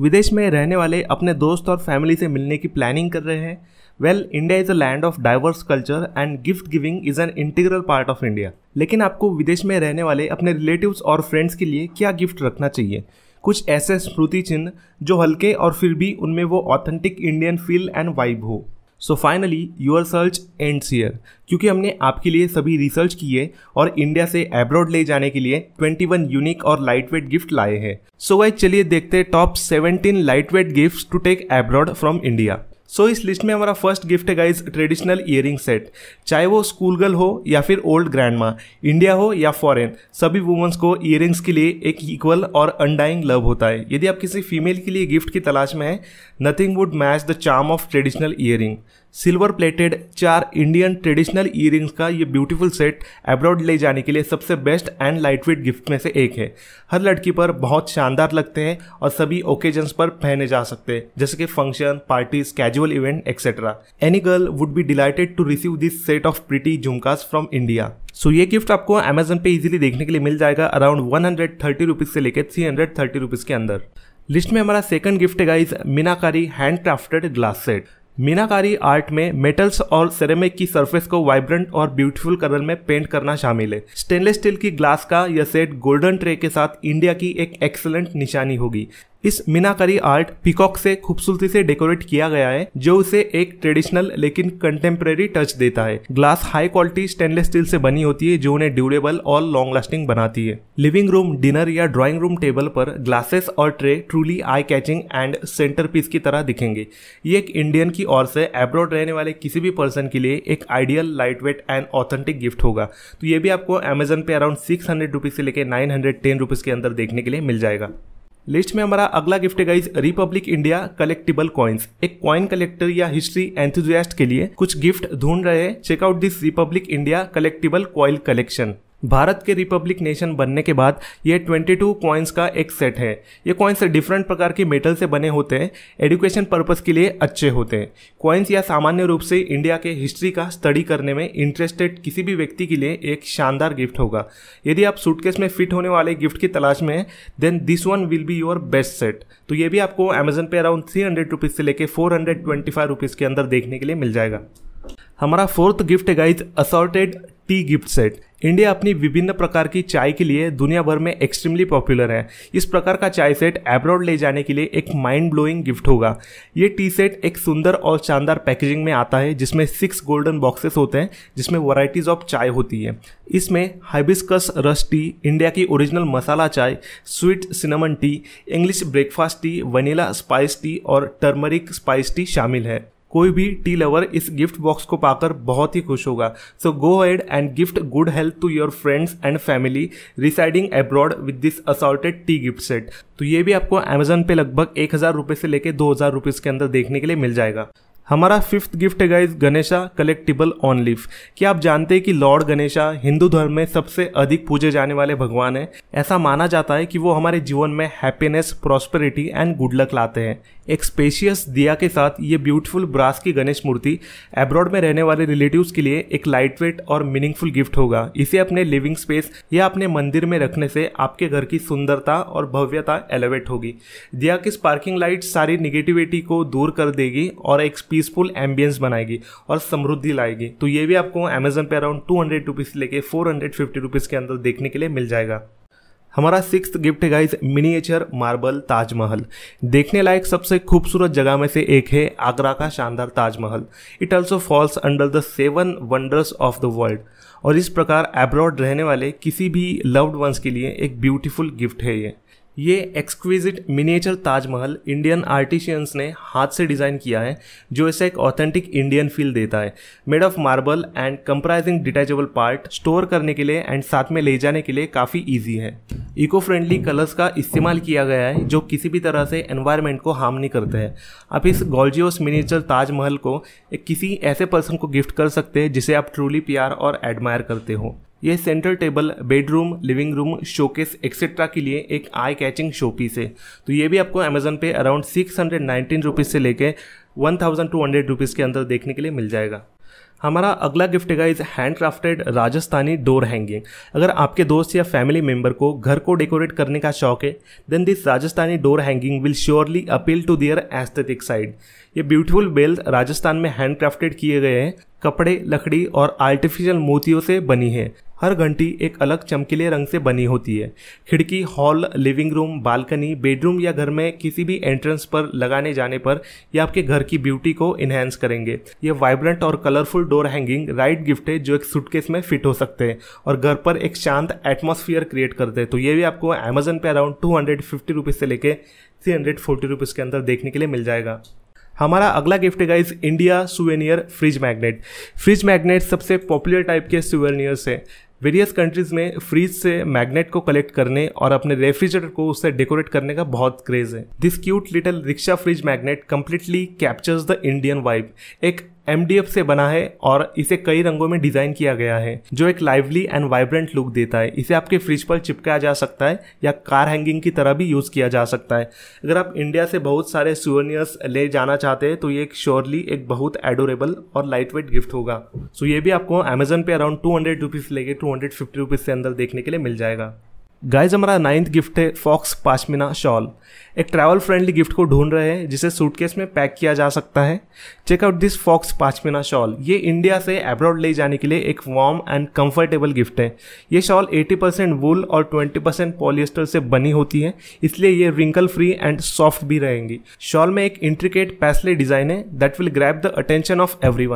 विदेश में रहने वाले अपने दोस्त और फैमिली से मिलने की प्लानिंग कर रहे हैं well India is a land of diverse culture and gift giving is an integral part of India लेकिन आपको विदेश में रहने वाले अपने रिलेटिव्स और फ्रेंड्स के लिए क्या गिफ्ट रखना चाहिए कुछ ऐसे स्मृति चिन्ह जो हल्के और फिर भी उनमें वो authentic Indian feel and vibe हो so finally your search ends here क्योंकि हमने आपके लिए सभी रिसर्च किए और इंडिया से एब्रॉड ले जाने के लिए 21 यूनिक और लाइट वेट गिफ्ट लाए हैं सो वाइज चलिए देखते हैं top 17 light weight to take abroad from India so इस लिस्ट में हमारा फर्स्ट गिफ्ट है गाइज ट्रेडिशनल ईयरिंग सेट चाहे वो स्कूल गर्ल हो या फिर ओल्ड ग्रैंड माँ इंडिया हो या फॉरेन सभी वुमेंस को ईयरिंग्स के लिए एक इक्वल और अनडाइंग लव होता है यदि आप किसी फीमेल के लिए गिफ्ट की तलाश में हैं nothing would match the charm of traditional earring silver plated चार इंडियन ट्रेडिशनल ईयरिंग्स का ये ब्यूटीफुल सेट अब्रॉड ले जाने के लिए सबसे बेस्ट एंड लाइटवेट गिफ्ट में से एक है हर लड़की पर बहुत शानदार लगते हैं और सभी ओकेजन्स पर पहने जा सकते हैं जैसे कि function parties casual event etcetera any girl would be delighted to receive this set of pretty jhumkas from India so so, ये गिफ्ट आपको अमेजन पे इजीली देखने के लिए मिल जाएगा around one hundred thirty rupees से लेकर थ्री हंड्रेड थर्टी रुपीज़ के अंदर लिस्ट में हमारा सेकंड गिफ्ट है guys meenakari hand crafted glass set meenakari art में मेटल्स और सेरेमिक की सरफेस को वाइब्रेंट और ब्यूटीफुल कलर में पेंट करना शामिल है स्टेनलेस स्टील की ग्लास का यह सेट गोल्डन ट्रे के साथ इंडिया की एक एक्सलेंट निशानी होगी इस मीनाकारी आर्ट पिकॉक से खूबसूरती से डेकोरेट किया गया है जो उसे एक ट्रेडिशनल लेकिन कंटेम्प्रेरी टच देता है glass high quality stainless steel से बनी होती है जो उन्हें ड्यूरेबल और लॉन्ग लास्टिंग बनाती है लिविंग रूम डिनर या ड्राइंग रूम टेबल पर ग्लासेस और tray truly eye catching and centre piece की तरह दिखेंगे ये एक इंडियन की ओर से एब्रॉड रहने वाले किसी भी पर्सन के लिए एक ideal light weight and authentic gift होगा तो ये भी आपको अमेजन पे अराउंड सिक्स हंड्रेड रुपीज से लेकर नाइन हंड्रेड टेन रुपीज के अंदर देखने के लिए मिल जाएगा लिस्ट में हमारा अगला गिफ्ट है guys republic India collectible coins एक कॉइन कलेक्टर या हिस्ट्री एंथुजियास्ट के लिए कुछ गिफ्ट ढूंढ रहे हैं check out this republic India collectible coin collection Bharat के रिपब्लिक नेशन बनने के बाद ये 22 कॉइन्स का एक सेट है ये कॉइन्स डिफरेंट प्रकार के मेटल से बने होते हैं एडुकेशन पर्पस के लिए अच्छे होते हैं कॉइन्स या सामान्य रूप से इंडिया के हिस्ट्री का स्टडी करने में इंटरेस्टेड किसी भी व्यक्ति के लिए एक शानदार गिफ्ट होगा यदि आप सूटकेस में फिट होने वाले गिफ्ट की तलाश में हैं then this one will be your best set तो ये भी आपको अमेजन पे अराउंड थ्री हंड्रेड रुपीज़ से लेकर four hundred twenty five rupees के अंदर देखने के लिए मिल जाएगा हमारा फोर्थ गिफ्ट है guys assorted tea gift set India अपनी विभिन्न प्रकार की चाय के लिए दुनिया भर में एक्सट्रीमली पॉपुलर है इस प्रकार का चाय सेट एब्रॉड ले जाने के लिए एक माइंड ब्लोइंग गिफ्ट होगा ये टी सेट एक सुंदर और शानदार पैकेजिंग में आता है जिसमें सिक्स गोल्डन बॉक्सेस होते हैं जिसमें वराइटीज ऑफ चाय होती है इसमें हाइबिस्कस रस टी इंडिया की original masala chai sweet cinnamon tea English breakfast tea vanilla spice tea और टर्मरिक स्पाइस टी शामिल है कोई भी टी लवर इस गिफ्ट बॉक्स को पाकर बहुत ही खुश होगा so go ahead and gift good health to your friends and family residing abroad with this assorted tea gift set तो ये भी आपको अमेजोन पे लगभग एक हज़ार रुपये से लेकर दो हज़ार रुपीज़ के अंदर देखने के लिए मिल जाएगा हमारा फिफ्थ गिफ्ट है guys Ganesha collectible on leaf क्या आप जानते हैं कि लॉर्ड गणेशा हिंदू धर्म में सबसे अधिक पूजे जाने वाले भगवान हैं ऐसा माना जाता है कि वो हमारे जीवन में happiness prosperity and good luck लाते हैं एक स्पेशियस दिया के साथ ये ब्यूटीफुल ब्रास की गणेश मूर्ति एब्रॉड में रहने वाले रिलेटिव्स के लिए एक लाइटवेट और मीनिंगफुल गिफ्ट होगा इसे अपने लिविंग स्पेस या अपने मंदिर में रखने से आपके घर की सुंदरता और भव्यता एलिवेट होगी दिया की स्पार्किंग लाइट सारी निगेटिविटी को दूर कर देगी और एक पीसफुल एम्बियंस बनाएगी और समृद्धि लाएगी तो ये भी आपको अमेजन पे अराउंड टू हंड्रेड रुपीज़ लेके फोर हंड्रेड फिफ्टी रुपीज़ के अंदर देखने के लिए मिल जाएगा हमारा सिक्स गिफ्ट है गाइस मिनिएचर मार्बल ताजमहल देखने लायक सबसे खूबसूरत जगह में से एक है आगरा का शानदार Taj Mahal it also falls under the seven wonders of the world और इस प्रकार एब्रॉड रहने वाले किसी भी लव्ड वंस के लिए एक ब्यूटीफुल गिफ्ट है ये ये exquisite miniature Taj Mahal Indian artisans ने हाथ से डिज़ाइन किया है जो इसे एक ऑथेंटिक इंडियन फील देता है made of marble and comprising detachable part store करने के लिए एंड साथ में ले जाने के लिए काफ़ी ईजी है इको फ्रेंडली कलर्स का इस्तेमाल किया गया है जो किसी भी तरह से एनवायरमेंट को हार्म नहीं करते हैं आप इस गोल्जियोस मिनिएचर ताजमहल को किसी ऐसे पर्सन को गिफ्ट कर सकते हैं जिसे आप ट्रूली प्यार और एडमायर करते हो यह centre table bedroom living room showcase etcetera के लिए एक आई कैचिंग शोपीस है तो ये भी आपको अमेजोन पे around six hundred nineteen rupees से लेके one thousand two hundred rupees के अंदर देखने के लिए मिल जाएगा हमारा अगला गिफ्ट है is hand crafted Rajasthani door hanging अगर आपके दोस्त या फैमिली मेंबर को घर को डेकोरेट करने का शौक है then this Rajasthani door hanging will surely appeal to their aesthetic side ये ब्यूटीफुल बेल राजस्थान में हैंड क्राफ्टेड किए गए हैं कपड़े लकड़ी और आर्टिफिशियल मोतियों से बनी है हर घंटी एक अलग चमकीले रंग से बनी होती है खिड़की hall living room balcony bedroom या घर में किसी भी एंट्रेंस पर लगाने जाने पर यह आपके घर की ब्यूटी को इन्हेंस करेंगे ये वाइब्रेंट और colourful door hanging right gift है जो एक सूटकेस में फिट हो सकते हैं और घर पर एक शांत एटमोसफियर क्रिएट करते हैं तो ये भी आपको अमेजन पे around two hundred fifty rupees से लेके थ्री हंड्रेड फोर्टी रुपीज़ के अंदर देखने के लिए मिल जाएगा हमारा अगला गिफ्ट है guys India souvenir fridge magnet fridge magnet सबसे पॉपुलर टाइप के सुवेनियर्स है वेरियस कंट्रीज़ में फ्रीज से मैग्नेट को कलेक्ट करने और अपने रेफ्रिजरेटर को उससे डेकोरेट करने का बहुत क्रेज है this cute little rickshaw fridge magnet completely captures the Indian vibe एक एम से बना है और इसे कई रंगों में डिजाइन किया गया है जो एक लाइवली एंड वाइब्रेंट लुक देता है इसे आपके फ्रिज पर चिपकाया जा सकता है या कार हैंगिंग की तरह भी यूज किया जा सकता है अगर आप इंडिया से बहुत सारे सुवर्नियर्स ले जाना चाहते हैं तो ये एक श्योरली एक बहुत एडोरेबल और लाइट वेट गिफ्ट होगा सो ये भी आपको अमेजन पे अराउंड टू हंड्रेड रुपीज लेके टू हंड्रेड फिफ्टी रुपीज से अंदर देखने के लिए मिल जाएगा गाइज हमारा नाइन्थ गिफ्ट है फॉक्स पाशमिना शॉल एक ट्रैवल फ्रेंडली गिफ्ट को ढूंढ रहे हैं जिसे सूटकेस में पैक किया जा सकता है check out this faux pashmina shawl ये इंडिया से अब्रॉड ले जाने के लिए एक वार्म एंड कंफर्टेबल गिफ्ट है ये शॉल 80% परसेंट वुल और 20% परसेंट पॉलिएस्टर से बनी होती है इसलिए ये रिंकल फ्री एंड सॉफ्ट भी रहेंगी शॉल में एक इंट्रिकेट पैसले डिजाइन है that will grab the attention of every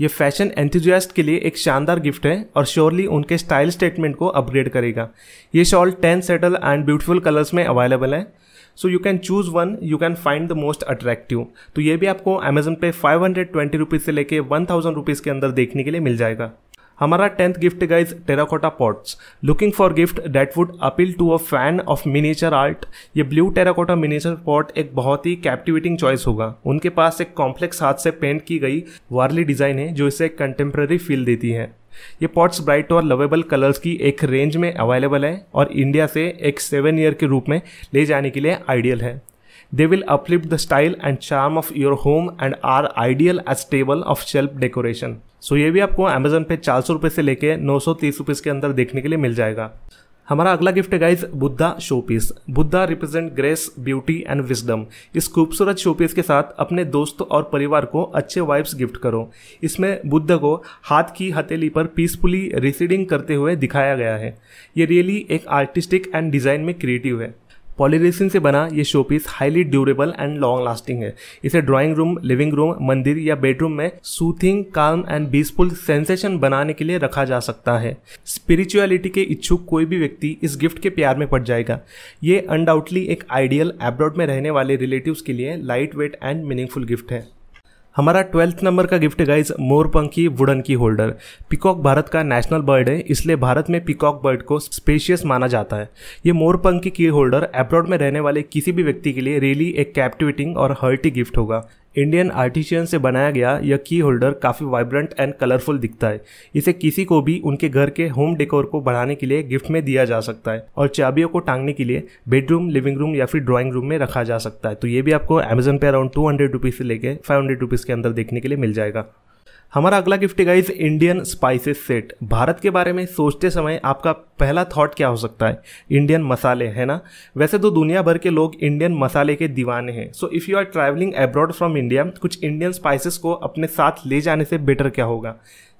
ये फैशन एंथुजियास्ट के लिए एक शानदार गिफ्ट है और श्योरली उनके स्टाइल स्टेटमेंट को अपग्रेड करेगा ये shawl ten subtle and beautiful colours में अवेलेबल है so you can choose one you can find the most attractive तो ये भी आपको अमेजन पे फाइव हंड्रेड ट्वेंटी रुपीज़ से लेके वन थाउजेंड रुपीज़ के अंदर देखने के लिए मिल जाएगा हमारा tenth gift guys terracotta pots looking for gift that would appeal to a fan of miniature art ये ब्लू टेराकोटा मिनीचर पॉट एक बहुत ही कैप्टिवेटिंग चॉइस होगा उनके पास एक कॉम्प्लेक्स हाथ से पेंट की गई वार्ली डिजाइन है जो इसे एक कंटेम्प्रेरी फील देती है ये पॉट्स ब्राइट और लवेबल कलर्स की एक रेंज में अवेलेबल है और इंडिया से एक सेवन ईयर के रूप में ले जाने के लिए आइडियल है they will uplift the style and charm of your home and are ideal as table of shelf decoration so ये भी आपको अमेजोन पे चार सौ रुपये से लेके नौ सौ तीस रुपीज़ के अंदर देखने के लिए मिल जाएगा हमारा अगला गिफ्ट है guys Buddha showpiece Buddha represent grace beauty and wisdom इस खूबसूरत शोपीस के साथ अपने दोस्त और परिवार को अच्छे वाइब्स गिफ्ट करो इसमें बुद्ध को हाथ की हथेली पर पीसफुली रिसीडिंग करते हुए दिखाया गया है ये रियली एक आर्टिस्टिक एंड डिज़ाइन में क्रिएटिव है पॉलीरेसिन से बना ये showpiece highly durable and long lasting है इसे ड्राइंग रूम लिविंग रूम मंदिर या बेडरूम में सूथिंग काम एंड पीसफुल सेंसेशन बनाने के लिए रखा जा सकता है स्पिरिचुअलिटी के इच्छुक कोई भी व्यक्ति इस गिफ्ट के प्यार में पड़ जाएगा ये अनडाउटली एक आइडियल एब्रॉड में रहने वाले रिलेटिव्स के लिए light weight and meaningful gift है हमारा ट्वेल्थ नंबर का गिफ्ट गाइज मोरपंखी wooden key holder peacock Bharat का नेशनल बर्ड है इसलिए भारत में पिकॉक बर्ड को स्पेशियस माना जाता है ये मोरपंखी की होल्डर अब्रॉड में रहने वाले किसी भी व्यक्ति के लिए रियली एक कैप्टिवेटिंग और हर्टी गिफ्ट होगा इंडियन आर्टिशियन से बनाया गया यह की होल्डर काफ़ी वाइब्रेंट एंड कलरफुल दिखता है इसे किसी को भी उनके घर के होम डेकोर को बढ़ाने के लिए गिफ्ट में दिया जा सकता है और चाबियों को टांगने के लिए बेडरूम लिविंग रूम या फिर ड्राइंग रूम में रखा जा सकता है तो ये भी आपको अमेजन पे अराउंड टू हंड्रेड रुपीज़ से लेकर फाइव हंड्रेड रुपीज़ के अंदर देखने के लिए मिल जाएगा हमारा अगला gift guys Indian spices set Bharat के बारे में सोचते समय आपका पहला थॉट क्या हो सकता है इंडियन मसाले है ना वैसे तो दुनिया भर के लोग इंडियन मसाले के दीवाने हैं so if you are travelling abroad from India कुछ इंडियन स्पाइसेस को अपने साथ ले जाने से बेटर क्या होगा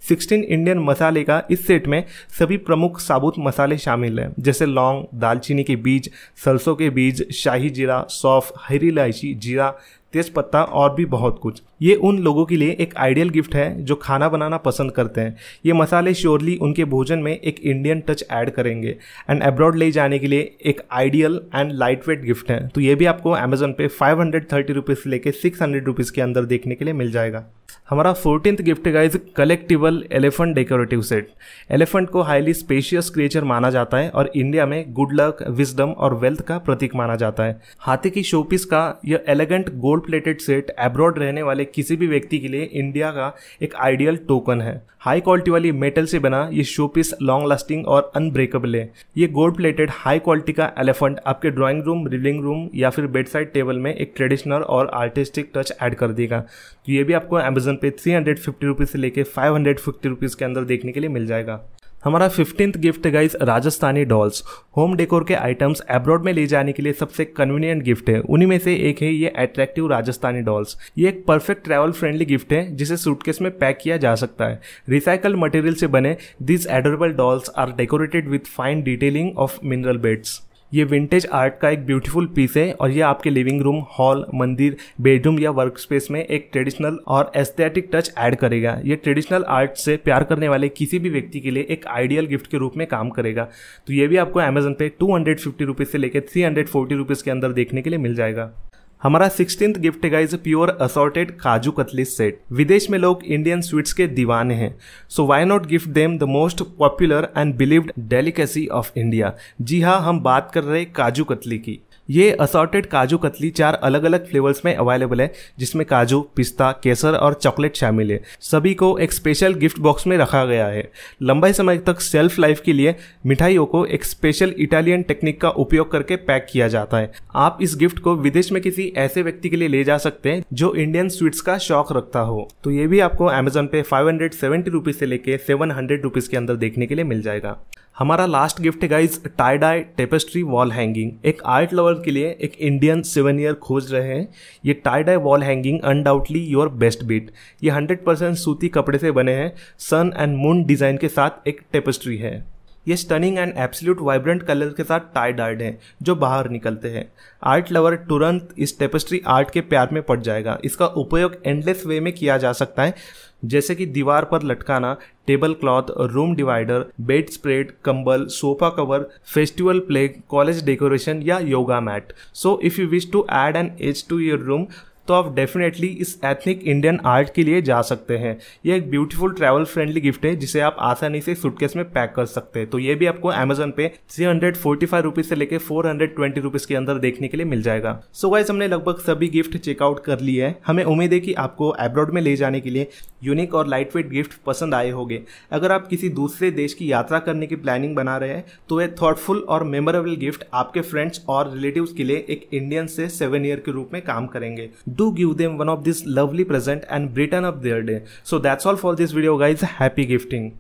16 इंडियन मसाले का इस सेट में सभी प्रमुख साबुत मसाले शामिल हैं जैसे लौंग दालचीनी के बीज सरसों के बीज शाही जीरा सौफ हरी इलायची जीरा तेज़पत्ता और भी बहुत कुछ ये उन लोगों के लिए एक आइडियल गिफ्ट है जो खाना बनाना पसंद करते हैं ये मसाले श्योरली उनके भोजन में एक इंडियन टच ऐड करेंगे एंड अब्रॉड ले जाने के लिए एक ideal and light weight gift है तो ये भी आपको अमेजोन पे फाइव हंड्रेड थर्टी रुपीज़ से लेकर सिक्स हंड्रेड रुपीज़ के अंदर देखने के लिए मिल जाएगा हमारा फोर्टीन गिफ्ट है guys collectible elephant decorative set elephant को हाईली स्पेशियस क्रिएचर माना जाता है और इंडिया में गुड लक विजडम और वेल्थ का प्रतीक माना जाता है हाथी की शोपीस का यह elegant gold plated set abroad रहने वाले किसी भी व्यक्ति के लिए इंडिया का एक आइडियल टोकन है हाई क्वालिटी वाली मेटल से बना ये शोपीस लॉन्ग लास्टिंग और अनब्रेकेबल है ये गोल्ड प्लेटेड हाई क्वालिटी का एलिफेंट आपके ड्राइंग रूम लिविंग रूम या फिर बेडसाइड टेबल में एक ट्रेडिशनल और आर्टिस्टिक टच ऐड कर देगा तो ये भी आपको अमेजन पे थ्री हंड्रेड फिफ्टी रुपीज़ से लेके फाइव हंड्रेड फिफ्टी रुपीज़ के अंदर देखने के लिए मिल जाएगा हमारा फिफ्टींथ गिफ्ट है guys Rajasthani dolls home decor के आइटम्स एब्रॉड में ले जाने के लिए सबसे कन्वीनियंट गिफ्ट है उन्हीं में से एक है ये अट्रैक्टिव राजस्थानी डॉल्स ये एक परफेक्ट ट्रैवल फ्रेंडली गिफ्ट है जिसे सूटकेस में पैक किया जा सकता है रिसाइकल मटेरियल से बने this adorable dolls are decorated with fine detailing of mineral beads ये विंटेज आर्ट का एक ब्यूटीफुल पीस है और ये आपके लिविंग रूम हॉल मंदिर बेडरूम या वर्क स्पेस में एक ट्रेडिशनल और एस्थेटिक टच ऐड करेगा ये ट्रेडिशनल आर्ट से प्यार करने वाले किसी भी व्यक्ति के लिए एक आइडियल गिफ्ट के रूप में काम करेगा तो ये भी आपको अमेजन पे टू हंड्रेड फिफ्टी रुपीज़ से लेकर थ्री हंड्रेड फोर्टी रुपीज़ के अंदर देखने के लिए मिल जाएगा हमारा सिक्सटीन गिफ्ट है guys pure assorted kaju katli set विदेश में लोग इंडियन स्वीट्स के दीवाने हैं so why not gift them the most popular and believed delicacy of India जी हाँ हम बात कर रहे काजू कतली की ये असॉर्टेड काजू कतली चार अलग अलग फ्लेवर्स में अवेलेबल है जिसमें काजू पिस्ता केसर और चॉकलेट शामिल है सभी को एक स्पेशल गिफ्ट बॉक्स में रखा गया है लंबे समय तक सेल्फ लाइफ के लिए मिठाइयों को एक स्पेशल इटालियन टेक्निक का उपयोग करके पैक किया जाता है आप इस गिफ्ट को विदेश में किसी ऐसे व्यक्ति के लिए ले जा सकते हैं जो इंडियन स्वीट्स का शौक रखता हो तो ये भी आपको अमेजोन पे फाइव हंड्रेड सेवेंटी रुपीज से लेके सेवन हंड्रेड रुपीज के अंदर देखने के लिए मिल जाएगा हमारा लास्ट गिफ्ट है guys tie dye tapestry wall hanging एक आर्ट लवर के लिए एक इंडियन सेवन ईयर खोज रहे हैं ये tie dye wall hanging undoubtedly your best beat ये 100% सूती कपड़े से बने हैं सन एंड मून डिज़ाइन के साथ एक टेपेस्ट्री है ये stunning and absolute vibrant colour के साथ टाई डाइड हैं जो बाहर निकलते हैं आर्ट लवर तुरंत इस टेपेस्ट्री आर्ट के प्यार में पड़ जाएगा इसका उपयोग एंडलेस वे में किया जा सकता है जैसे कि दीवार पर लटकाना table cloth room divider bed spread कंबल sofa cover festival play college decoration या yoga mat so if you wish to add an edge to your room तो आप डेफिनेटली इस एथनिक इंडियन आर्ट के लिए जा सकते हैं ये एक ब्यूटीफुल ट्रैवल फ्रेंडली गिफ्ट है जिसे आप आसानी से सूटकेस में पैक कर सकते हैं तो ये भी आपको अमेजोन पे three hundred forty five rupees से लेकर फोर हंड्रेड ट्वेंटी रुपीज के अंदर देखने के लिए मिल जाएगा सो so गाइज हमने लगभग सभी गिफ्ट चेकआउट कर लिए है हमें उम्मीद है कि आपको एब्रॉड में ले जाने के लिए यूनिक और लाइट वेट गिफ्ट पसंद आए होंगे अगर आप किसी दूसरे देश की यात्रा करने की प्लानिंग बना रहे हैं तो ये थॉटफुल और मेमोरेबल गिफ्ट आपके फ्रेंड्स और रिलेटिव के लिए एक इंडियन से सेवन ईयर के रूप में काम करेंगे do give them one of this lovely present and brighten up their day so that's all for this video guys happy gifting